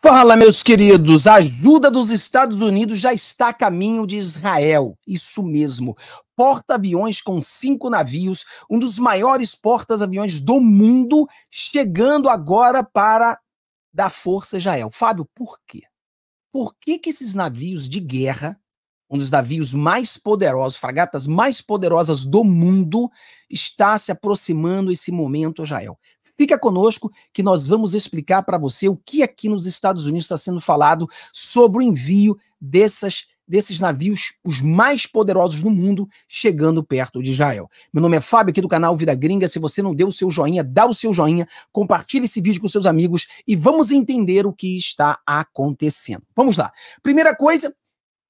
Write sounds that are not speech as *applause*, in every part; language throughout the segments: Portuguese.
Fala, meus queridos! A ajuda dos Estados Unidos já está a caminho de Israel. Isso mesmo. Porta-aviões com cinco navios, um dos maiores porta-aviões do mundo, chegando agora para dar força a Israel. Fábio, por quê? Por que, que esses navios de guerra, um dos navios mais poderosos, fragatas mais poderosas do mundo, está se aproximando esse momento a Israel? Fica conosco que nós vamos explicar para você o que aqui nos Estados Unidos está sendo falado sobre o envio dessas desses navios, os mais poderosos do mundo, chegando perto de Israel. Meu nome é Fábio, aqui do canal Vida Gringa. Se você não deu o seu joinha, dá o seu joinha, compartilhe esse vídeo com seus amigos e vamos entender o que está acontecendo. Vamos lá. Primeira coisa,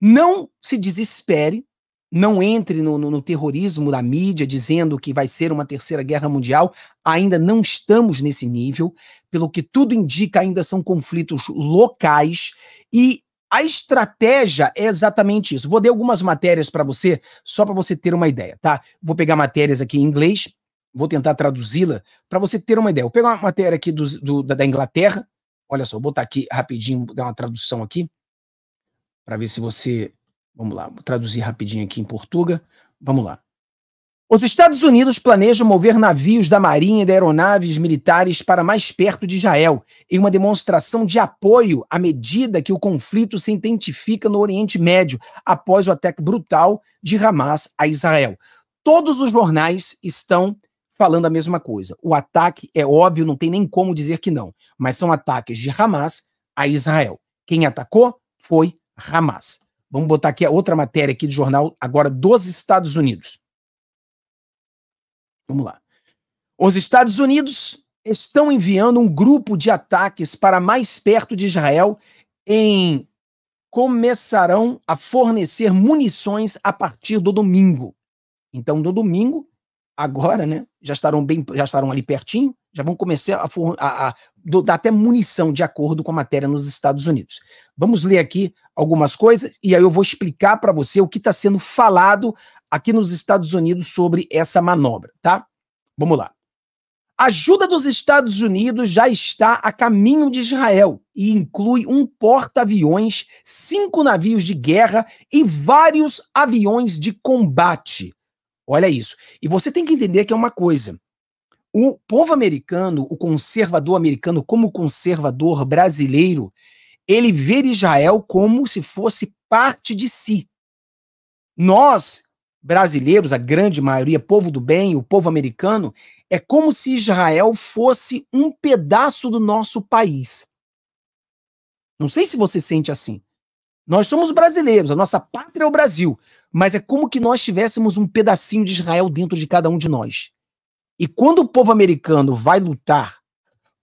não se desespere não entre no, no, no, terrorismo da mídia dizendo que vai ser uma terceira guerra mundial. Ainda não estamos nesse nível. Pelo que tudo indica, ainda são conflitos locais e a estratégia é exatamente isso. Vou dar algumas matérias para você, só para você ter uma ideia, tá? Vou pegar matérias aqui em inglês, vou tentar traduzi-la para você ter uma ideia. Vou pegar uma matéria aqui do, do, da Inglaterra. Olha só, vou botar aqui rapidinho, dar uma tradução aqui, para ver se você Vamos lá, vou traduzir rapidinho aqui em português. Vamos lá. Os Estados Unidos planejam mover navios da Marinha e da Aeronaves militares para mais perto de Israel, em uma demonstração de apoio à medida que o conflito se intensifica no Oriente Médio, após o ataque brutal de Hamas a Israel. Todos os jornais estão falando a mesma coisa. O ataque é óbvio, não tem nem como dizer que não, mas são ataques de Hamas a Israel. Quem atacou foi Hamas. Vamos botar aqui a outra matéria aqui de jornal, agora dos Estados Unidos. Vamos lá. Os Estados Unidos estão enviando um grupo de ataques para mais perto de Israel em começarão a fornecer munições a partir do domingo. Então, no domingo, agora, né, já estarão bem, já estarão ali pertinho, já vão começar a, a, a, dar até munição de acordo com a matéria nos Estados Unidos. Vamos ler aqui algumas coisas e aí eu vou explicar para você o que está sendo falado aqui nos Estados Unidos sobre essa manobra, tá? Vamos lá. A ajuda dos Estados Unidos já está a caminho de Israel e inclui um porta-aviões, cinco navios de guerra e vários aviões de combate. Olha isso. E você tem que entender que é uma coisa. O povo americano, o conservador americano, como conservador brasileiro, ele vê Israel como se fosse parte de si. Nós, brasileiros, a grande maioria, povo do bem, o povo americano, é como se Israel fosse um pedaço do nosso país. Não sei se você sente assim. Nós somos brasileiros, a nossa pátria é o Brasil, mas é como que nós tivéssemos um pedacinho de Israel dentro de cada um de nós. E quando o povo americano vai lutar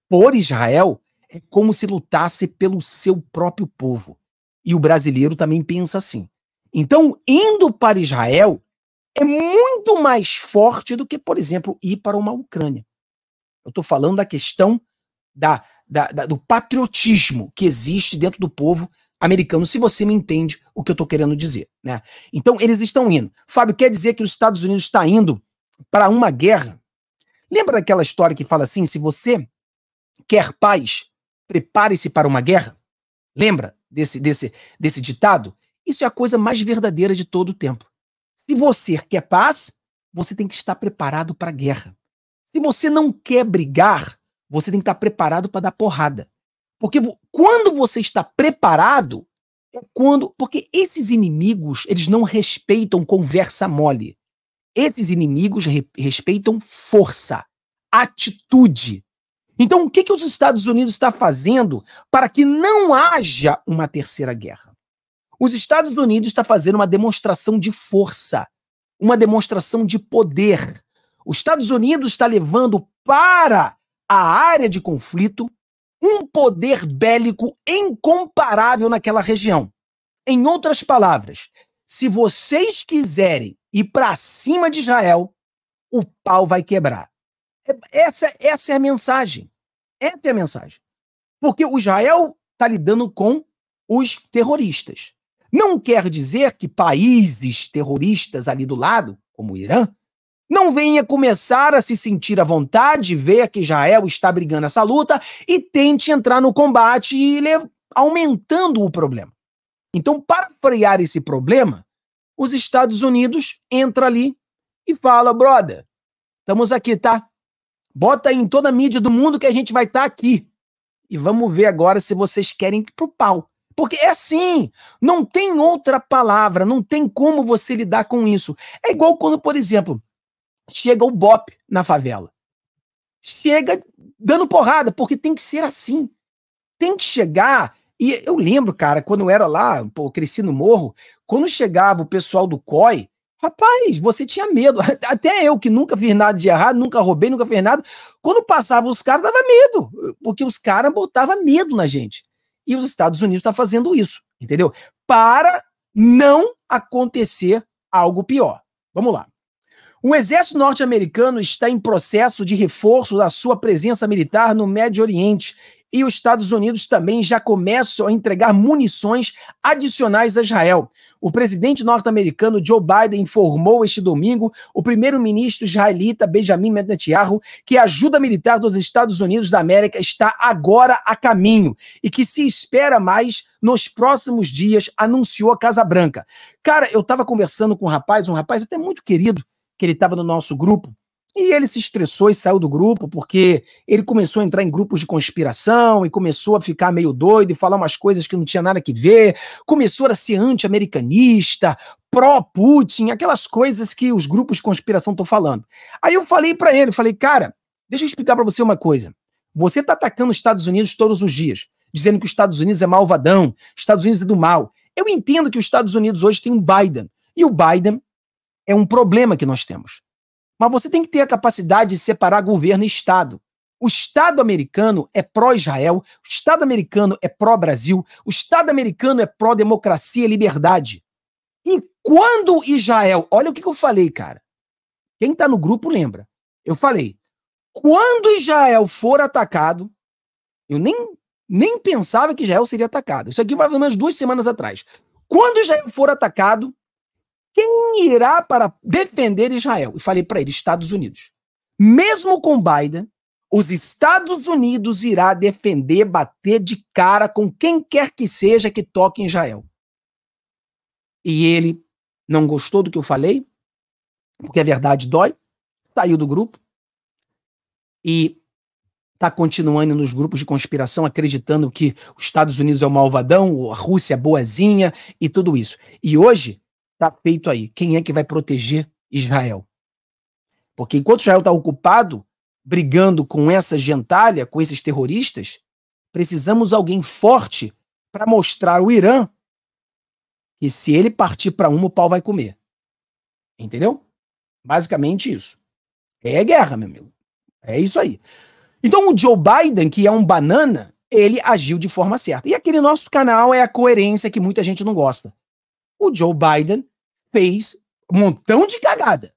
por Israel, é como se lutasse pelo seu próprio povo. E o brasileiro também pensa assim. Então, indo para Israel é muito mais forte do que, por exemplo, ir para uma Ucrânia. Eu estou falando da questão da, da, da, do patriotismo que existe dentro do povo americano, se você me entende o que eu estou querendo dizer. Né? Então, eles estão indo. Fábio, quer dizer que os Estados Unidos está indo para uma guerra? Lembra daquela história que fala assim: se você quer paz, prepare-se para uma guerra? Lembra desse, desse, desse ditado? Isso é a coisa mais verdadeira de todo o tempo. Se você quer paz, você tem que estar preparado para a guerra. Se você não quer brigar, você tem que estar preparado para dar porrada. Porque quando você está preparado, é quando. Porque esses inimigos, eles não respeitam conversa mole. Esses inimigos re respeitam força, atitude. Então, o que, que os Estados Unidos está fazendo para que não haja uma terceira guerra? Os Estados Unidos está fazendo uma demonstração de força, uma demonstração de poder. Os Estados Unidos está levando para a área de conflito um poder bélico incomparável naquela região. Em outras palavras, se vocês quiserem ir para cima de Israel, o pau vai quebrar. É, essa, essa é a mensagem. Essa é a mensagem. Porque o Israel está lidando com os terroristas. Não quer dizer que países terroristas ali do lado, como o Irã, não venha começar a se sentir à vontade, ver que Israel está brigando essa luta e tente entrar no combate e aumentando o problema. Então, para frear esse problema, os Estados Unidos entra ali e fala, brother, estamos aqui, tá? Bota aí em toda a mídia do mundo que a gente vai estar tá aqui. E vamos ver agora se vocês querem ir pro pau. Porque é assim, não tem outra palavra, não tem como você lidar com isso. É igual quando, por exemplo, chega o BOP na favela. Chega dando porrada, porque tem que ser assim. Tem que chegar e eu lembro, cara, quando eu era lá, pô, cresci no morro, quando chegava o pessoal do COI, rapaz, você tinha medo. *laughs* Até eu, que nunca fiz nada de errado, nunca roubei, nunca fiz nada. Quando passava os caras, dava medo, porque os caras botavam medo na gente. E os Estados Unidos estão tá fazendo isso, entendeu? Para não acontecer algo pior. Vamos lá. O exército norte-americano está em processo de reforço da sua presença militar no Médio Oriente e os Estados Unidos também já começam a entregar munições adicionais a Israel. O presidente norte-americano Joe Biden informou este domingo o primeiro-ministro israelita Benjamin Netanyahu que a ajuda militar dos Estados Unidos da América está agora a caminho e que se espera mais nos próximos dias, anunciou a Casa Branca. Cara, eu estava conversando com um rapaz, um rapaz até muito querido, que ele estava no nosso grupo, e ele se estressou e saiu do grupo porque ele começou a entrar em grupos de conspiração e começou a ficar meio doido e falar umas coisas que não tinha nada que ver. Começou a ser anti-americanista, pró-Putin, aquelas coisas que os grupos de conspiração estão falando. Aí eu falei para ele, falei, cara, deixa eu explicar para você uma coisa. Você tá atacando os Estados Unidos todos os dias, dizendo que os Estados Unidos é malvadão, Estados Unidos é do mal. Eu entendo que os Estados Unidos hoje tem um Biden. E o Biden é um problema que nós temos. Mas você tem que ter a capacidade de separar governo e Estado. O Estado americano é pró-Israel, o Estado americano é pró-Brasil, o Estado americano é pró-democracia e liberdade. E quando Israel. Olha o que, eu falei, cara. Quem está no grupo lembra. Eu falei: quando Israel for atacado, eu nem, nem pensava que Israel seria atacado. Isso aqui mais ou menos duas semanas atrás. Quando Israel for atacado, quem irá para defender Israel? E falei para ele, Estados Unidos. Mesmo com Biden, os Estados Unidos irá defender, bater de cara com quem quer que seja que toque em Israel. E ele não gostou do que eu falei, porque a verdade dói, saiu do grupo e está continuando nos grupos de conspiração, acreditando que os Estados Unidos é o malvadão, a Rússia é boazinha e tudo isso. E hoje Está feito aí. Quem é que vai proteger Israel? Porque enquanto Israel está ocupado brigando com essa gentalha, com esses terroristas, precisamos alguém forte para mostrar ao Irã que se ele partir para uma, o pau vai comer. Entendeu? Basicamente isso. É guerra, meu amigo. É isso aí. Então o Joe Biden, que é um banana, ele agiu de forma certa. E aquele nosso canal é a coerência que muita gente não gosta o Joe Biden fez um montão de cagada.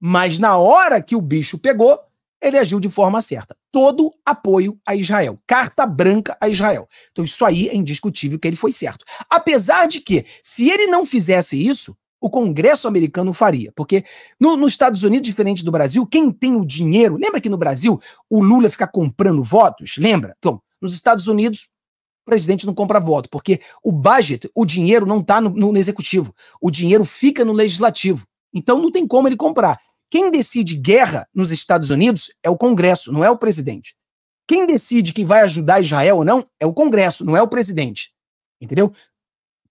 Mas na hora que o bicho pegou, ele agiu de forma certa. Todo apoio a Israel, carta branca a Israel. Então isso aí é indiscutível que ele foi certo. Apesar de que, se ele não fizesse isso, o Congresso americano faria. Porque no, nos Estados Unidos, diferente do Brasil, quem tem o dinheiro. Lembra que no Brasil o Lula fica comprando votos? Lembra? Então, nos Estados Unidos, presidente não compra voto, porque o budget, o dinheiro não está no, no, executivo, o dinheiro fica no legislativo. Então não tem como ele comprar. Quem decide guerra nos Estados Unidos é o Congresso, não é o presidente. Quem decide que vai ajudar Israel ou não é o Congresso, não é o presidente. Entendeu?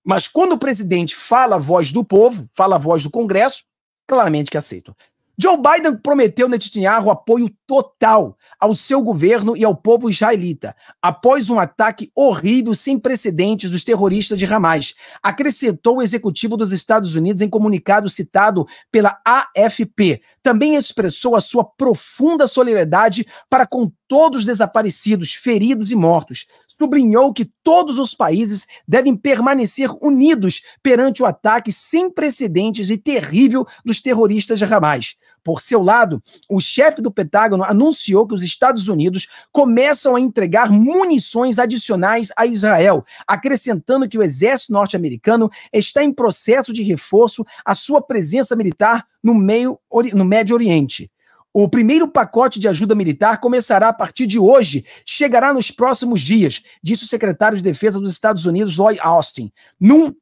Mas quando o presidente fala a voz do povo, fala a voz do Congresso, claramente que aceitam. Joe Biden prometeu Netanyahu apoio total ao seu governo e ao povo israelita, após um ataque horrível sem precedentes dos terroristas de Hamas, acrescentou o executivo dos Estados Unidos em comunicado citado pela AFP. Também expressou a sua profunda solidariedade para com todos desaparecidos, feridos e mortos. Sublinhou que todos os países devem permanecer unidos perante o ataque sem precedentes e terrível dos terroristas de Hamas. Por seu lado, o chefe do Pentágono anunciou que os Estados Unidos começam a entregar munições adicionais a Israel, acrescentando que o exército norte-americano está em processo de reforço à sua presença militar no, meio, no Médio Oriente. O primeiro pacote de ajuda militar começará a partir de hoje, chegará nos próximos dias, disse o secretário de Defesa dos Estados Unidos, Lloyd Austin, num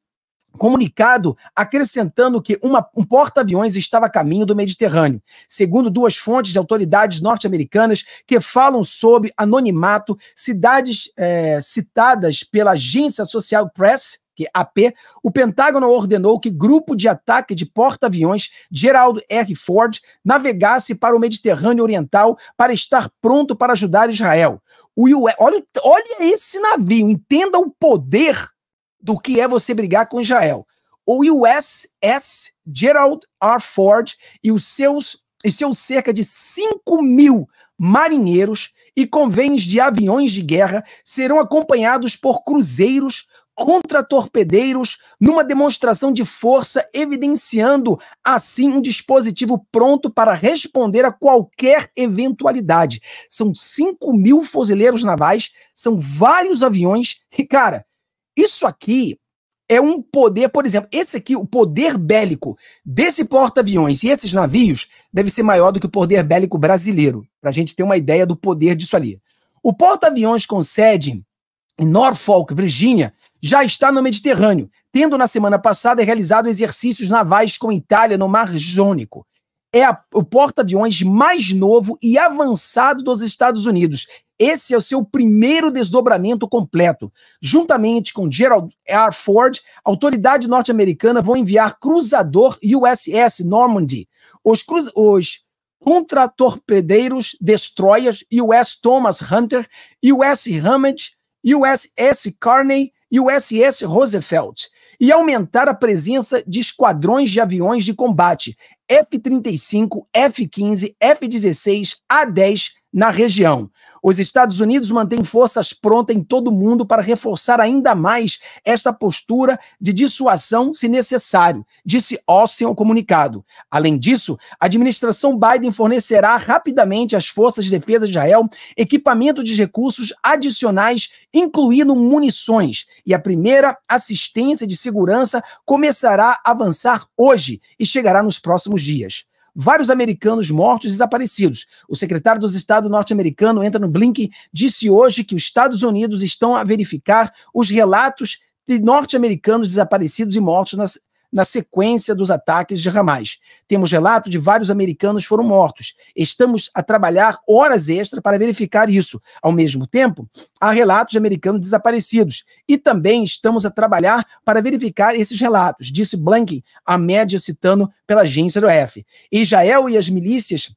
comunicado acrescentando que uma, um porta-aviões estava a caminho do Mediterrâneo, segundo duas fontes de autoridades norte-americanas que falam sobre anonimato, cidades é, citadas pela agência Social Press que AP, o Pentágono ordenou que grupo de ataque de porta-aviões Gerald R. Ford navegasse para o Mediterrâneo Oriental para estar pronto para ajudar Israel. O olha, olha esse navio, entenda o poder do que é você brigar com Israel. O USS Gerald R. Ford e os seus, e seus cerca de 5 mil marinheiros e convênios de aviões de guerra serão acompanhados por cruzeiros contra torpedeiros numa demonstração de força, evidenciando assim um dispositivo pronto para responder a qualquer eventualidade. São 5 mil fuzileiros navais, são vários aviões, e cara, isso aqui é um poder, por exemplo, esse aqui, o poder bélico desse porta-aviões e esses navios deve ser maior do que o poder bélico brasileiro, para a gente ter uma ideia do poder disso ali. O porta-aviões com sede em Norfolk, Virgínia, já está no Mediterrâneo, tendo na semana passada realizado exercícios navais com Itália no Mar Jônico. É a, o porta-aviões mais novo e avançado dos Estados Unidos. Esse é o seu primeiro desdobramento completo. Juntamente com Gerald R. Ford, a autoridade norte-americana vão enviar cruzador USS Normandy. Os, cruz, os contratorpedeiros destroyers US Thomas Hunter, US Hammond, USS Carney e o SS Roosevelt e aumentar a presença de esquadrões de aviões de combate F-35, F-15, F-16, A-10, na região. Os Estados Unidos mantêm forças prontas em todo o mundo para reforçar ainda mais esta postura de dissuasão, se necessário, disse Austin ao comunicado. Além disso, a administração Biden fornecerá rapidamente às forças de defesa de Israel equipamento de recursos adicionais, incluindo munições, e a primeira assistência de segurança começará a avançar hoje e chegará nos próximos dias vários americanos mortos e desaparecidos. O secretário dos Estados norte-americano entra no Blinken disse hoje que os Estados Unidos estão a verificar os relatos de norte-americanos desaparecidos e mortos nas, na sequência dos ataques de Hamas. Temos relato de vários americanos foram mortos. Estamos a trabalhar horas extras para verificar isso. Ao mesmo tempo, há relatos de americanos desaparecidos e também estamos a trabalhar para verificar esses relatos, disse Blanken, a média citando pela agência do F. Israel e as milícias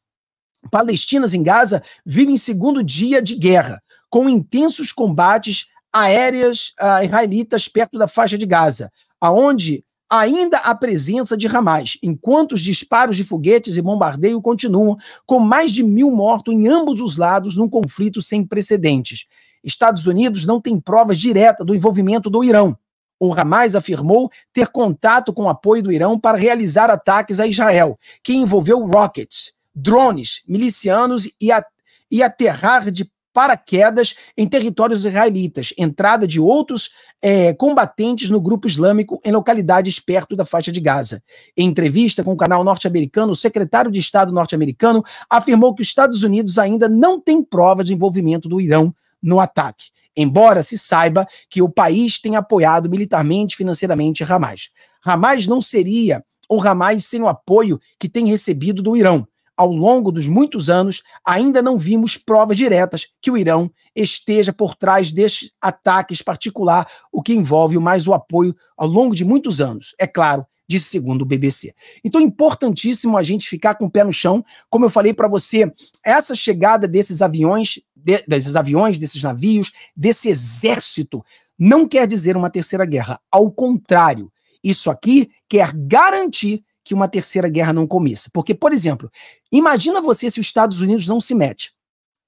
palestinas em Gaza vivem segundo dia de guerra, com intensos combates aéreas uh, ah, israelitas perto da faixa de Gaza, aonde ainda a presença de Hamas, enquanto os disparos de foguetes e bombardeio continuam, com mais de mil mortos em ambos os lados num conflito sem precedentes. Estados Unidos não tem provas diretas do envolvimento do Irã. O Hamas afirmou ter contato com o apoio do Irã para realizar ataques a Israel, que envolveu rockets, drones, milicianos e, a, e aterrar de paraquedas em territórios israelitas, entrada de outros é, combatentes no grupo islâmico em localidades perto da faixa de Gaza. Em entrevista com o canal norte-americano, o secretário de Estado norte-americano afirmou que os Estados Unidos ainda não têm prova de envolvimento do Irã no ataque. Embora se saiba que o país tem apoiado militarmente e financeiramente Hamas. Hamas não seria o Hamas sem o apoio que tem recebido do Irã ao longo dos muitos anos, ainda não vimos provas diretas que o Irão esteja por trás destes ataques particular, o que envolve mais o apoio ao longo de muitos anos, é claro, disse segundo o BBC. Então, importantíssimo a gente ficar com o pé no chão, como eu falei para você, essa chegada desses aviões, de, desses aviões, desses navios, desse exército, não quer dizer uma terceira guerra. Ao contrário, isso aqui quer garantir que uma terceira guerra não começa, Porque, por exemplo, imagina você se os Estados Unidos não se mete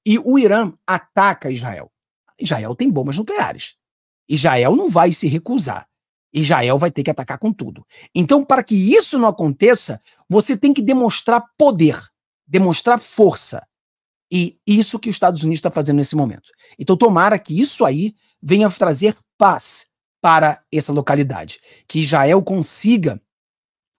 e o Irã ataca Israel. Israel tem bombas nucleares. Israel não vai se recusar. Israel vai ter que atacar com tudo. Então, para que isso não aconteça, você tem que demonstrar poder, demonstrar força. E isso que os Estados Unidos está fazendo nesse momento. Então, tomara que isso aí venha trazer paz para essa localidade, que Israel consiga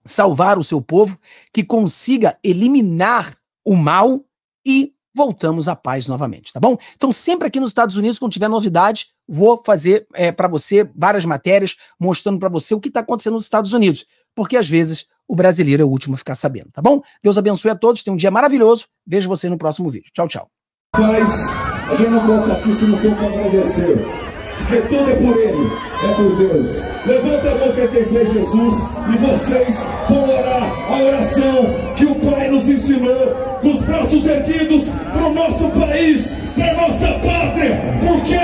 salvar o seu povo, que consiga eliminar o mal e voltamos à paz novamente, tá bom? Então, sempre aqui nos Estados Unidos, quando tiver novidade, vou fazer é, eh, para você várias matérias mostrando para você o que está acontecendo nos Estados Unidos, porque às vezes o brasileiro é o último a ficar sabendo, tá bom? Deus abençoe a todos, tenha um dia maravilhoso, vejo você no próximo vídeo. Tchau, tchau. a gente não aqui se não for para agradecer porque tudo é por Ele, é por Deus. Levanta a mão que tem fé Jesus e vocês vão orar a oração que o Pai nos ensinou, com os braços erguidos para o nosso país, para nossa pátria, porque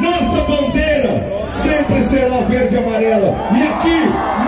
nossa bandeira sempre será verde e amarela. E aqui